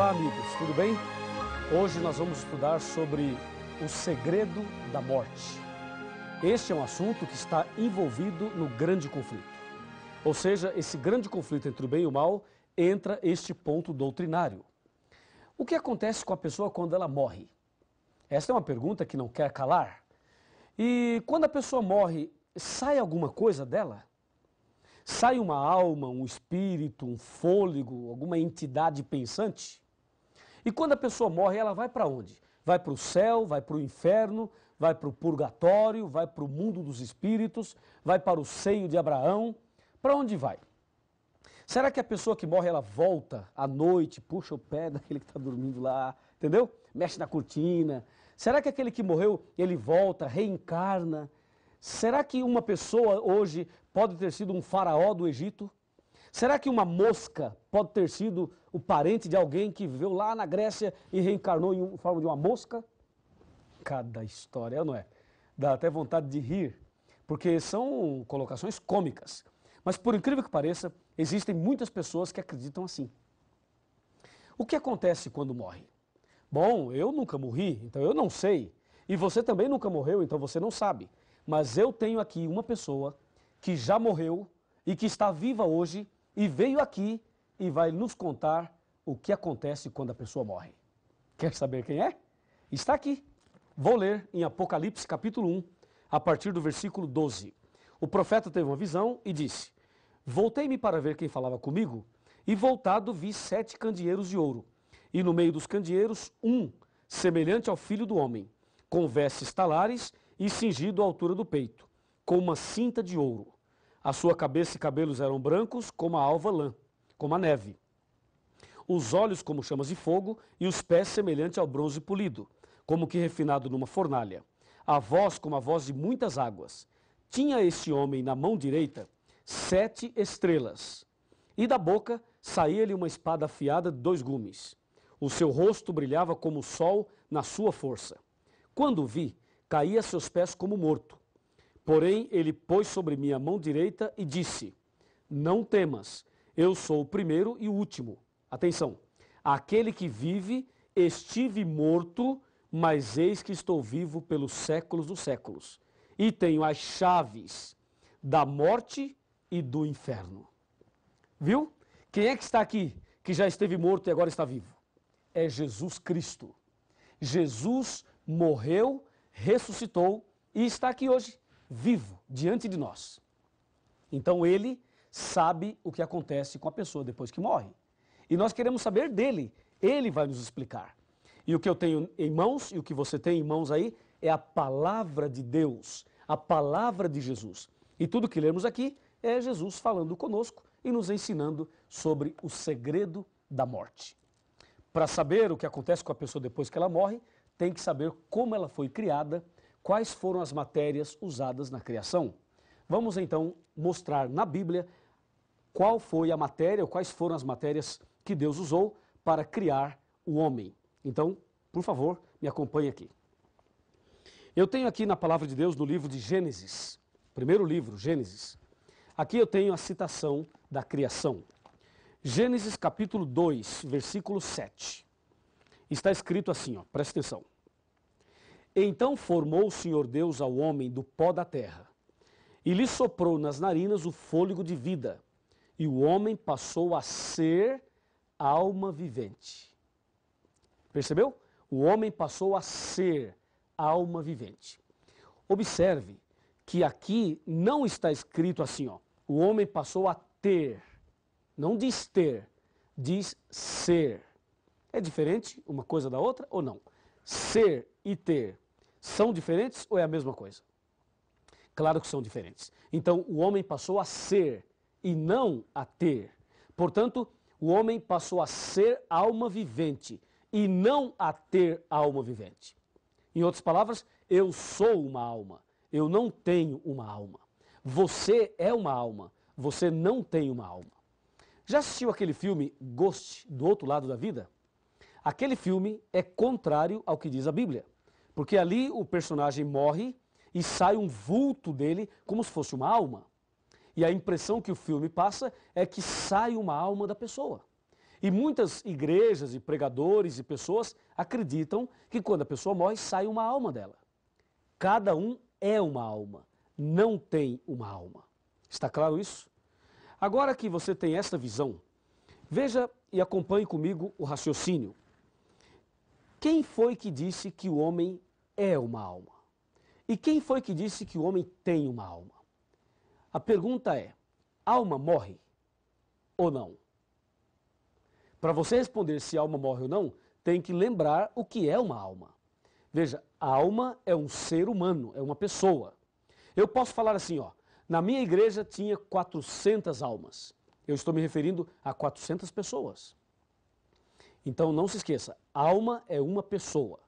Olá, amigos, tudo bem? Hoje nós vamos estudar sobre o segredo da morte. Este é um assunto que está envolvido no grande conflito. Ou seja, esse grande conflito entre o bem e o mal entra este ponto doutrinário. O que acontece com a pessoa quando ela morre? Esta é uma pergunta que não quer calar. E quando a pessoa morre, sai alguma coisa dela? Sai uma alma, um espírito, um fôlego, alguma entidade pensante? E quando a pessoa morre, ela vai para onde? Vai para o céu, vai para o inferno, vai para o purgatório, vai para o mundo dos espíritos, vai para o seio de Abraão. Para onde vai? Será que a pessoa que morre, ela volta à noite, puxa o pé daquele que está dormindo lá, entendeu? Mexe na cortina. Será que aquele que morreu, ele volta, reencarna? Será que uma pessoa hoje pode ter sido um faraó do Egito? Será que uma mosca pode ter sido o parente de alguém que viveu lá na Grécia e reencarnou em forma de uma mosca? Cada história, é não é? Dá até vontade de rir, porque são colocações cômicas. Mas por incrível que pareça, existem muitas pessoas que acreditam assim. O que acontece quando morre? Bom, eu nunca morri, então eu não sei. E você também nunca morreu, então você não sabe. Mas eu tenho aqui uma pessoa que já morreu e que está viva hoje e veio aqui e vai nos contar o que acontece quando a pessoa morre. Quer saber quem é? Está aqui. Vou ler em Apocalipse capítulo 1, a partir do versículo 12. O profeta teve uma visão e disse: Voltei-me para ver quem falava comigo, e voltado vi sete candeeiros de ouro, e no meio dos candeeiros um, semelhante ao filho do homem, com vestes talares e cingido à altura do peito, com uma cinta de ouro. A sua cabeça e cabelos eram brancos como a alva lã como a neve. Os olhos como chamas de fogo e os pés semelhante ao bronze polido, como que refinado numa fornalha. A voz como a voz de muitas águas. Tinha este homem na mão direita sete estrelas, e da boca saía-lhe uma espada afiada de dois gumes. O seu rosto brilhava como o sol na sua força. Quando o vi, caí a seus pés como morto. Porém, ele pôs sobre mim a mão direita e disse: Não temas, eu sou o primeiro e o último. Atenção. Aquele que vive, estive morto, mas eis que estou vivo pelos séculos dos séculos. E tenho as chaves da morte e do inferno. Viu? Quem é que está aqui que já esteve morto e agora está vivo? É Jesus Cristo. Jesus morreu, ressuscitou e está aqui hoje, vivo, diante de nós. Então ele sabe o que acontece com a pessoa depois que morre. E nós queremos saber dele. Ele vai nos explicar. E o que eu tenho em mãos e o que você tem em mãos aí é a palavra de Deus, a palavra de Jesus. E tudo que lemos aqui é Jesus falando conosco e nos ensinando sobre o segredo da morte. Para saber o que acontece com a pessoa depois que ela morre, tem que saber como ela foi criada, quais foram as matérias usadas na criação. Vamos então mostrar na Bíblia qual foi a matéria, ou quais foram as matérias que Deus usou para criar o homem. Então, por favor, me acompanhe aqui. Eu tenho aqui na palavra de Deus, no livro de Gênesis, primeiro livro, Gênesis. Aqui eu tenho a citação da criação. Gênesis capítulo 2, versículo 7. Está escrito assim, ó, presta atenção. Então formou o Senhor Deus ao homem do pó da terra, e lhe soprou nas narinas o fôlego de vida, e o homem passou a ser alma vivente. Percebeu? O homem passou a ser alma vivente. Observe que aqui não está escrito assim, ó. O homem passou a ter. Não diz ter, diz ser. É diferente uma coisa da outra ou não? Ser e ter são diferentes ou é a mesma coisa? Claro que são diferentes. Então, o homem passou a ser e não a ter. Portanto, o homem passou a ser alma vivente e não a ter alma vivente. Em outras palavras, eu sou uma alma, eu não tenho uma alma. Você é uma alma, você não tem uma alma. Já assistiu aquele filme Ghost, do outro lado da vida? Aquele filme é contrário ao que diz a Bíblia, porque ali o personagem morre e sai um vulto dele como se fosse uma alma. E a impressão que o filme passa é que sai uma alma da pessoa. E muitas igrejas e pregadores e pessoas acreditam que quando a pessoa morre, sai uma alma dela. Cada um é uma alma, não tem uma alma. Está claro isso? Agora que você tem essa visão, veja e acompanhe comigo o raciocínio. Quem foi que disse que o homem é uma alma? E quem foi que disse que o homem tem uma alma? A pergunta é: alma morre ou não? Para você responder se alma morre ou não, tem que lembrar o que é uma alma. Veja, a alma é um ser humano, é uma pessoa. Eu posso falar assim, ó, na minha igreja tinha 400 almas. Eu estou me referindo a 400 pessoas. Então não se esqueça, alma é uma pessoa.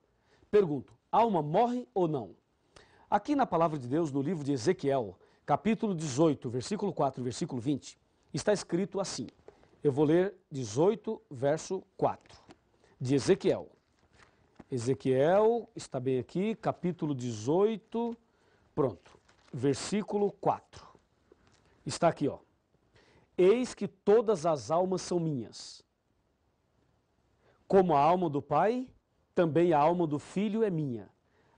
Pergunto, alma morre ou não? Aqui na palavra de Deus, no livro de Ezequiel, capítulo 18, versículo 4, versículo 20, está escrito assim. Eu vou ler 18, verso 4, de Ezequiel. Ezequiel, está bem aqui, capítulo 18, pronto, versículo 4. Está aqui, ó. Eis que todas as almas são minhas. Como a alma do Pai, também a alma do Filho é minha.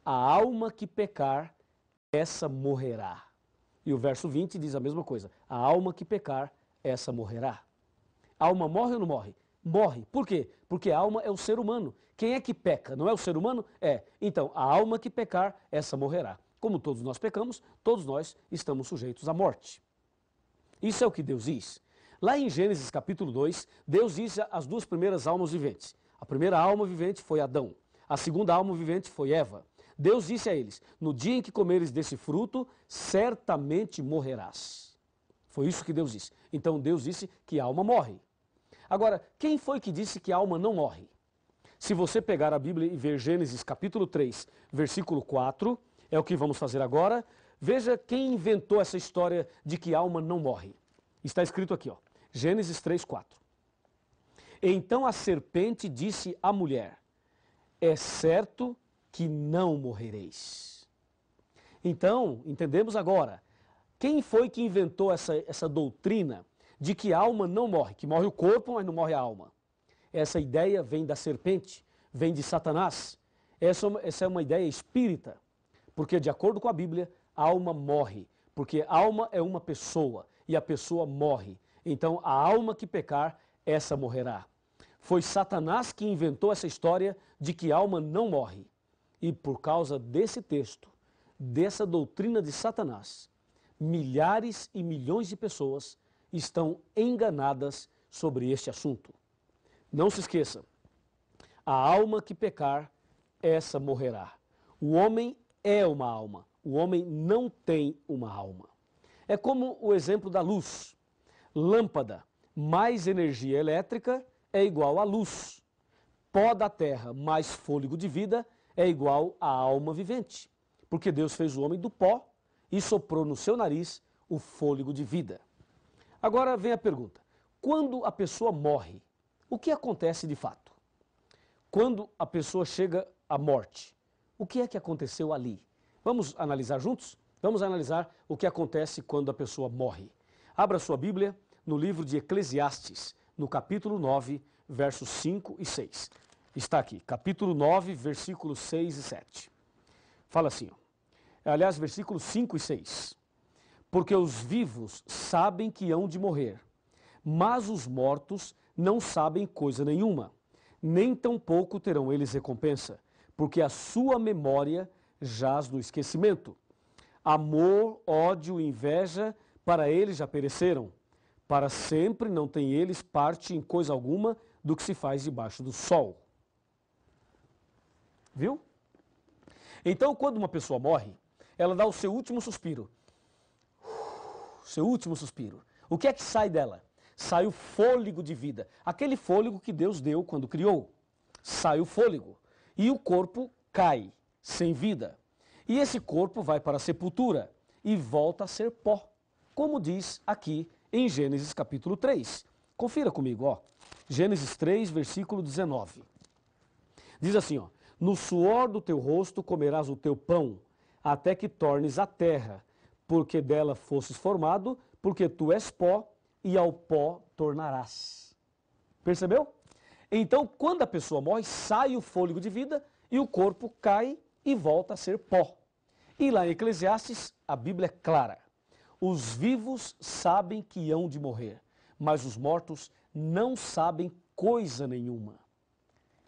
A alma que pecar, essa morrerá. E o verso 20 diz a mesma coisa: A alma que pecar, essa morrerá. A alma morre ou não morre? Morre. Por quê? Porque a alma é o ser humano. Quem é que peca? Não é o ser humano? É. Então, a alma que pecar, essa morrerá. Como todos nós pecamos, todos nós estamos sujeitos à morte. Isso é o que Deus diz. Lá em Gênesis capítulo 2, Deus diz as duas primeiras almas viventes. A primeira alma vivente foi Adão. A segunda alma vivente foi Eva. Deus disse a eles: No dia em que comeres desse fruto, certamente morrerás. Foi isso que Deus disse. Então Deus disse que a alma morre. Agora, quem foi que disse que a alma não morre? Se você pegar a Bíblia e ver Gênesis capítulo 3, versículo 4, é o que vamos fazer agora. Veja quem inventou essa história de que a alma não morre. Está escrito aqui, ó. Gênesis 3, 4. Então a serpente disse à mulher: É certo que não morrereis. Então, entendemos agora, quem foi que inventou essa, essa doutrina de que a alma não morre, que morre o corpo, mas não morre a alma? Essa ideia vem da serpente, vem de Satanás. Essa, é essa é uma ideia espírita, porque de acordo com a Bíblia, a alma morre, porque alma é uma pessoa e a pessoa morre. Então, a alma que pecar, essa morrerá. Foi Satanás que inventou essa história de que alma não morre. E por causa desse texto, dessa doutrina de Satanás, milhares e milhões de pessoas estão enganadas sobre este assunto. Não se esqueça, a alma que pecar, essa morrerá. O homem é uma alma, o homem não tem uma alma. É como o exemplo da luz. Lâmpada mais energia elétrica é igual à luz. Pó da terra mais fôlego de vida é igual à alma vivente, porque Deus fez o homem do pó e soprou no seu nariz o fôlego de vida. Agora vem a pergunta: quando a pessoa morre, o que acontece de fato? Quando a pessoa chega à morte, o que é que aconteceu ali? Vamos analisar juntos? Vamos analisar o que acontece quando a pessoa morre. Abra sua Bíblia no livro de Eclesiastes, no capítulo 9, versos 5 e 6. Está aqui, capítulo 9, versículos 6 e 7. Fala assim, ó. É, aliás, versículos 5 e 6. Porque os vivos sabem que hão de morrer, mas os mortos não sabem coisa nenhuma, nem tampouco terão eles recompensa, porque a sua memória jaz no esquecimento. Amor, ódio, inveja, para eles já pereceram. Para sempre não tem eles parte em coisa alguma do que se faz debaixo do sol. Viu? Então, quando uma pessoa morre, ela dá o seu último suspiro. Uf, seu último suspiro. O que é que sai dela? Sai o fôlego de vida. Aquele fôlego que Deus deu quando criou. Sai o fôlego. E o corpo cai, sem vida. E esse corpo vai para a sepultura e volta a ser pó. Como diz aqui em Gênesis capítulo 3. Confira comigo, ó. Gênesis 3, versículo 19. Diz assim, ó: no suor do teu rosto comerás o teu pão, até que tornes a terra, porque dela fosses formado, porque tu és pó, e ao pó tornarás. Percebeu? Então, quando a pessoa morre, sai o fôlego de vida e o corpo cai e volta a ser pó. E lá em Eclesiastes, a Bíblia é clara: os vivos sabem que hão de morrer, mas os mortos não sabem coisa nenhuma.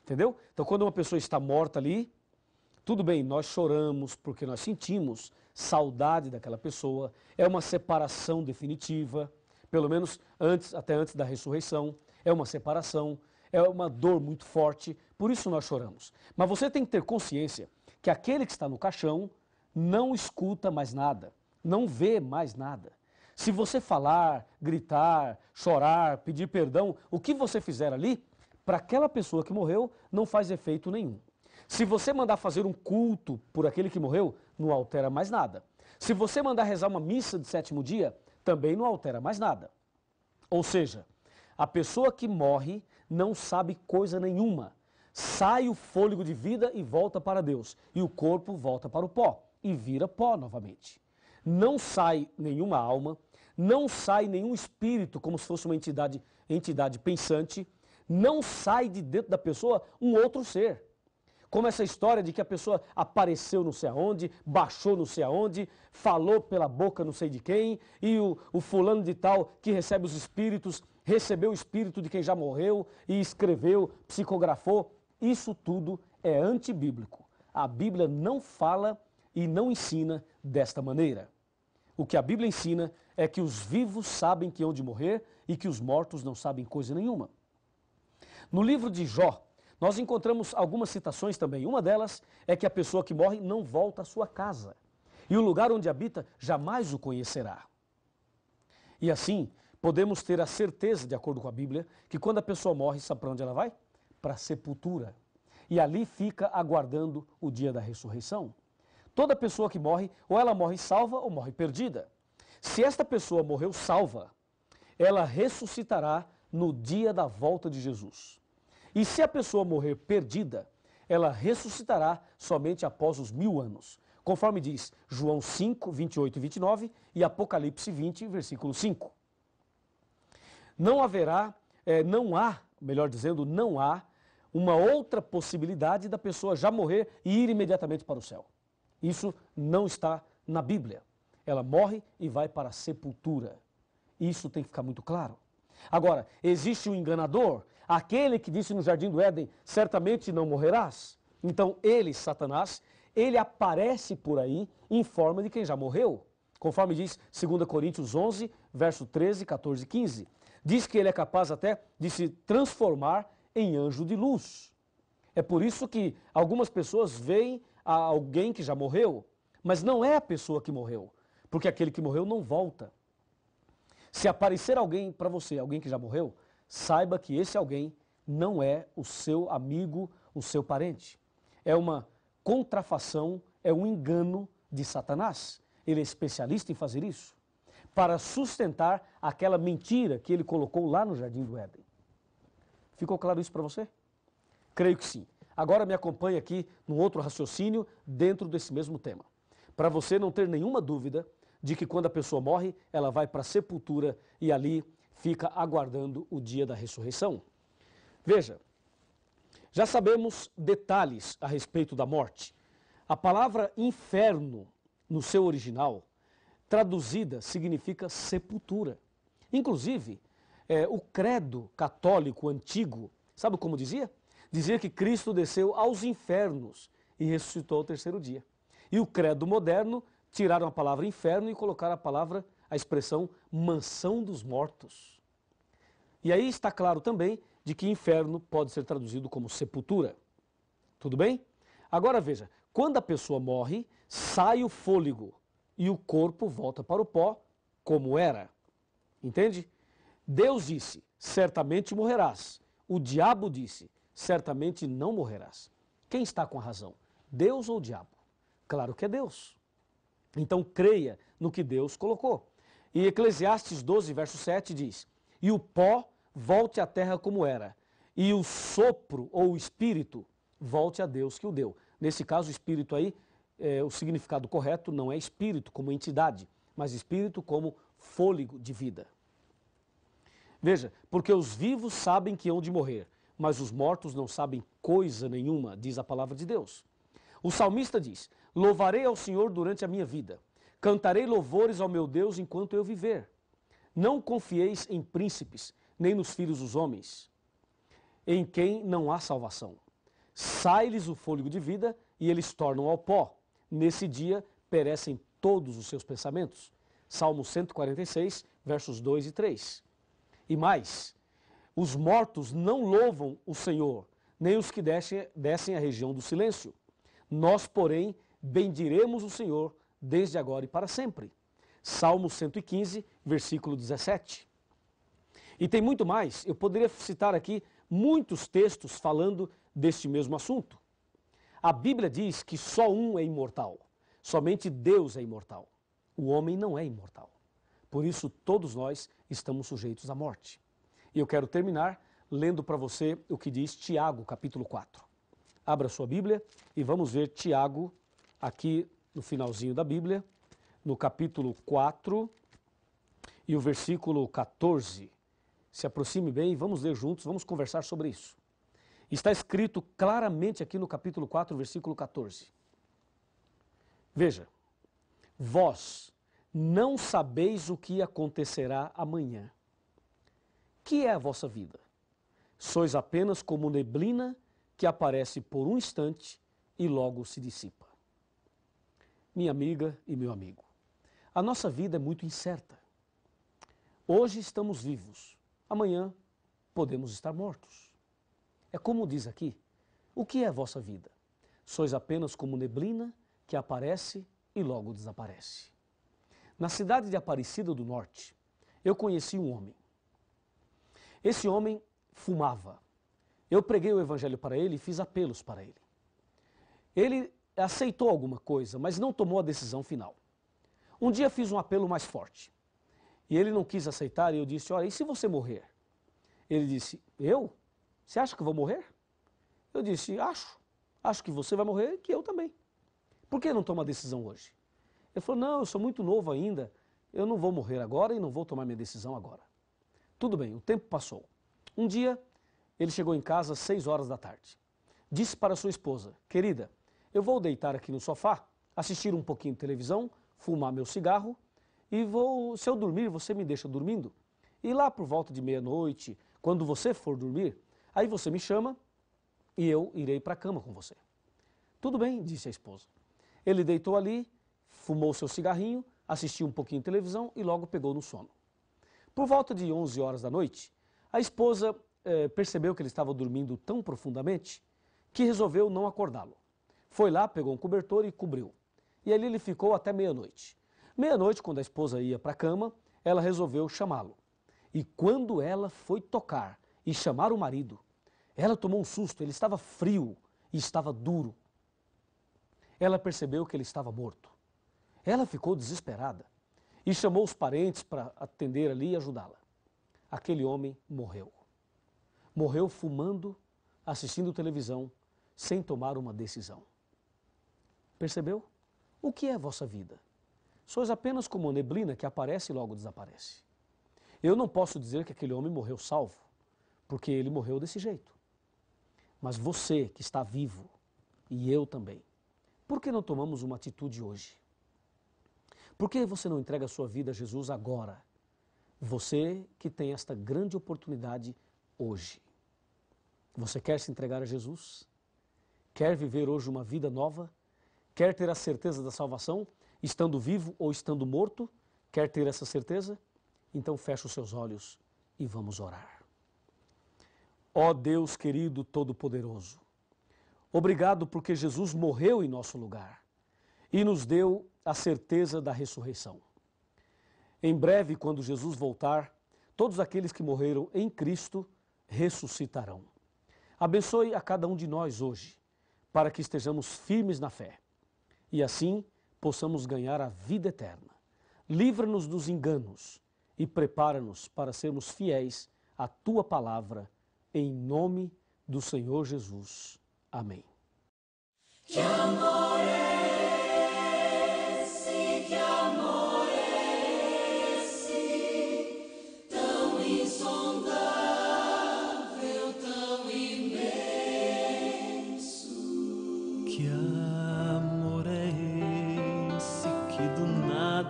Entendeu? Então, quando uma pessoa está morta ali, tudo bem, nós choramos porque nós sentimos saudade daquela pessoa, é uma separação definitiva, pelo menos antes, até antes da ressurreição, é uma separação, é uma dor muito forte, por isso nós choramos. Mas você tem que ter consciência que aquele que está no caixão não escuta mais nada, não vê mais nada. Se você falar, gritar, chorar, pedir perdão, o que você fizer ali, para aquela pessoa que morreu, não faz efeito nenhum. Se você mandar fazer um culto por aquele que morreu, não altera mais nada. Se você mandar rezar uma missa de sétimo dia, também não altera mais nada. Ou seja, a pessoa que morre não sabe coisa nenhuma. Sai o fôlego de vida e volta para Deus. E o corpo volta para o pó e vira pó novamente. Não sai nenhuma alma, não sai nenhum espírito como se fosse uma entidade, entidade pensante, não sai de dentro da pessoa um outro ser. Como essa história de que a pessoa apareceu não sei aonde, baixou não sei aonde, falou pela boca não sei de quem, e o, o fulano de tal que recebe os espíritos, recebeu o espírito de quem já morreu e escreveu, psicografou. Isso tudo é antibíblico. A Bíblia não fala e não ensina desta maneira. O que a Bíblia ensina é que os vivos sabem que hão de morrer e que os mortos não sabem coisa nenhuma. No livro de Jó, nós encontramos algumas citações também. Uma delas é que a pessoa que morre não volta à sua casa e o lugar onde habita jamais o conhecerá. E assim, podemos ter a certeza, de acordo com a Bíblia, que quando a pessoa morre, sabe para onde ela vai? Para a sepultura. E ali fica aguardando o dia da ressurreição. Toda pessoa que morre, ou ela morre salva ou morre perdida. Se esta pessoa morreu salva, ela ressuscitará no dia da volta de Jesus. E se a pessoa morrer perdida, ela ressuscitará somente após os mil anos, conforme diz João 5, 28 e 29 e Apocalipse 20, versículo 5. Não haverá, é, não há, melhor dizendo, não há uma outra possibilidade da pessoa já morrer e ir imediatamente para o céu. Isso não está na Bíblia. Ela morre e vai para a sepultura. Isso tem que ficar muito claro. Agora, existe o enganador, aquele que disse no jardim do Éden: certamente não morrerás. Então, ele, Satanás, ele aparece por aí em forma de quem já morreu. Conforme diz 2 Coríntios 11, verso 13, 14 e 15. Diz que ele é capaz até de se transformar em anjo de luz. É por isso que algumas pessoas veem alguém que já morreu, mas não é a pessoa que morreu, porque aquele que morreu não volta. Se aparecer alguém para você, alguém que já morreu, saiba que esse alguém não é o seu amigo, o seu parente. É uma contrafação, é um engano de Satanás. Ele é especialista em fazer isso para sustentar aquela mentira que ele colocou lá no jardim do Éden. Ficou claro isso para você? Creio que sim. Agora me acompanhe aqui num outro raciocínio dentro desse mesmo tema. Para você não ter nenhuma dúvida, de que quando a pessoa morre, ela vai para a sepultura e ali fica aguardando o dia da ressurreição. Veja, já sabemos detalhes a respeito da morte. A palavra inferno, no seu original, traduzida significa sepultura. Inclusive, é, o credo católico antigo, sabe como dizia? Dizia que Cristo desceu aos infernos e ressuscitou ao terceiro dia. E o credo moderno tiraram a palavra inferno e colocaram a palavra, a expressão mansão dos mortos. E aí está claro também de que inferno pode ser traduzido como sepultura. Tudo bem? Agora veja, quando a pessoa morre, sai o fôlego e o corpo volta para o pó como era. Entende? Deus disse: certamente morrerás. O diabo disse: certamente não morrerás. Quem está com a razão? Deus ou o diabo? Claro que é Deus. Então creia no que Deus colocou. E Eclesiastes 12, verso 7 diz: E o pó volte à terra como era, e o sopro ou o espírito volte a Deus que o deu. Nesse caso, o espírito aí, é, o significado correto não é espírito como entidade, mas espírito como fôlego de vida. Veja, porque os vivos sabem que hão de morrer, mas os mortos não sabem coisa nenhuma, diz a palavra de Deus. O salmista diz: Louvarei ao Senhor durante a minha vida, cantarei louvores ao meu Deus enquanto eu viver. Não confieis em príncipes, nem nos filhos dos homens, em quem não há salvação. Sai-lhes o fôlego de vida e eles tornam ao pó. Nesse dia perecem todos os seus pensamentos. Salmo 146, versos 2 e 3. E mais, os mortos não louvam o Senhor, nem os que descem, descem à região do silêncio. Nós, porém, bendiremos o Senhor desde agora e para sempre. Salmo 115, versículo 17. E tem muito mais, eu poderia citar aqui muitos textos falando deste mesmo assunto. A Bíblia diz que só um é imortal, somente Deus é imortal. O homem não é imortal. Por isso, todos nós estamos sujeitos à morte. E eu quero terminar lendo para você o que diz Tiago, capítulo 4. Abra sua Bíblia e vamos ver Tiago, aqui no finalzinho da Bíblia, no capítulo 4 e o versículo 14. Se aproxime bem e vamos ler juntos, vamos conversar sobre isso. Está escrito claramente aqui no capítulo 4, versículo 14. Veja, vós não sabeis o que acontecerá amanhã. Que é a vossa vida? Sois apenas como neblina que aparece por um instante e logo se dissipa. Minha amiga e meu amigo, a nossa vida é muito incerta. Hoje estamos vivos, amanhã podemos estar mortos. É como diz aqui: o que é a vossa vida? Sois apenas como neblina que aparece e logo desaparece. Na cidade de Aparecida do Norte, eu conheci um homem. Esse homem fumava eu preguei o evangelho para ele e fiz apelos para ele. Ele aceitou alguma coisa, mas não tomou a decisão final. Um dia fiz um apelo mais forte. E ele não quis aceitar e eu disse: "Olha, e se você morrer?" Ele disse: "Eu? Você acha que vou morrer?" Eu disse: "Acho. Acho que você vai morrer e que eu também. Por que não toma a decisão hoje?" Ele falou: "Não, eu sou muito novo ainda. Eu não vou morrer agora e não vou tomar minha decisão agora." Tudo bem, o tempo passou. Um dia ele chegou em casa às 6 horas da tarde. Disse para sua esposa: Querida, eu vou deitar aqui no sofá, assistir um pouquinho de televisão, fumar meu cigarro e vou. Se eu dormir, você me deixa dormindo? E lá por volta de meia-noite, quando você for dormir, aí você me chama e eu irei para a cama com você. Tudo bem, disse a esposa. Ele deitou ali, fumou seu cigarrinho, assistiu um pouquinho de televisão e logo pegou no sono. Por volta de 11 horas da noite, a esposa eh, percebeu que ele estava dormindo tão profundamente que resolveu não acordá-lo. Foi lá, pegou um cobertor e cobriu. E ali ele ficou até meia-noite. Meia-noite, quando a esposa ia para a cama, ela resolveu chamá-lo. E quando ela foi tocar e chamar o marido, ela tomou um susto, ele estava frio e estava duro. Ela percebeu que ele estava morto. Ela ficou desesperada e chamou os parentes para atender ali e ajudá-la. Aquele homem morreu morreu fumando, assistindo televisão, sem tomar uma decisão. Percebeu? O que é a vossa vida? Sois apenas como a neblina que aparece e logo desaparece. Eu não posso dizer que aquele homem morreu salvo, porque ele morreu desse jeito. Mas você que está vivo, e eu também, por que não tomamos uma atitude hoje? Por que você não entrega a sua vida a Jesus agora? Você que tem esta grande oportunidade hoje. Você quer se entregar a Jesus? Quer viver hoje uma vida nova? Quer ter a certeza da salvação, estando vivo ou estando morto? Quer ter essa certeza? Então feche os seus olhos e vamos orar. Ó oh Deus querido Todo-Poderoso, obrigado porque Jesus morreu em nosso lugar e nos deu a certeza da ressurreição. Em breve, quando Jesus voltar, todos aqueles que morreram em Cristo ressuscitarão. Abençoe a cada um de nós hoje, para que estejamos firmes na fé e assim possamos ganhar a vida eterna. Livra-nos dos enganos e prepara-nos para sermos fiéis à tua palavra, em nome do Senhor Jesus. Amém.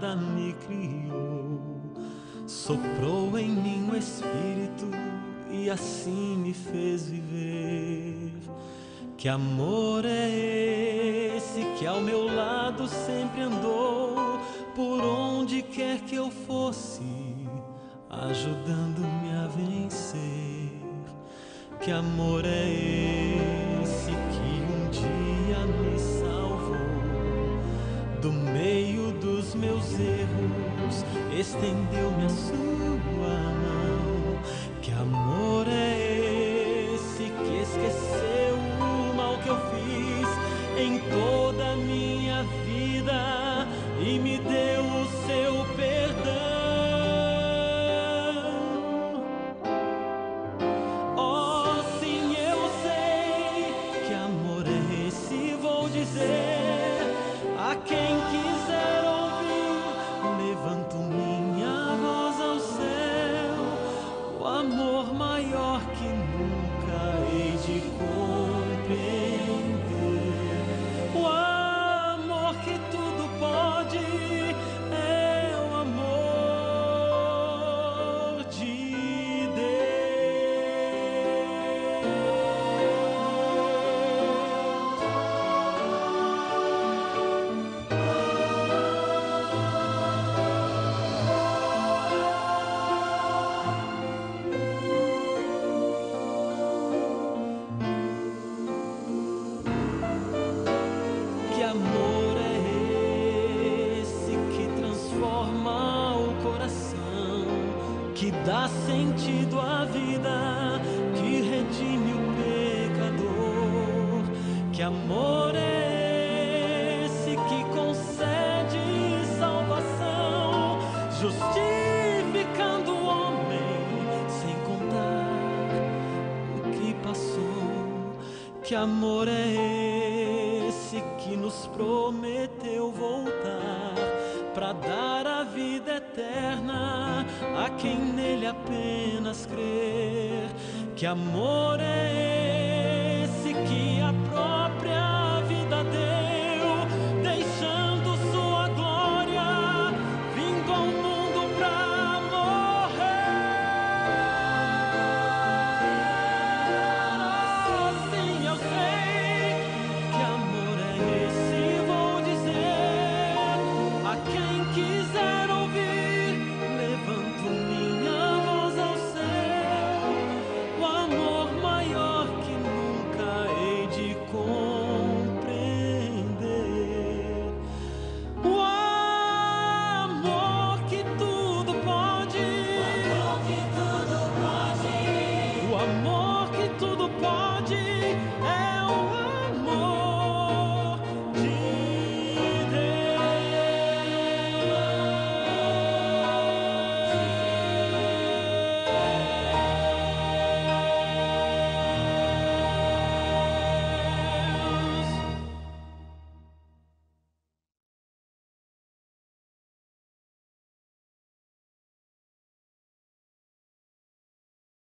nada me criou. Soprou em mim o Espírito e assim me fez viver. Que amor é esse que ao meu lado sempre andou, por onde quer que eu fosse, ajudando-me a vencer? Que amor é esse que um dia me salvou? estendeu-me a sua. Que amor é esse que nos prometeu voltar para dar a vida eterna a quem nele apenas crer? Que amor é esse que a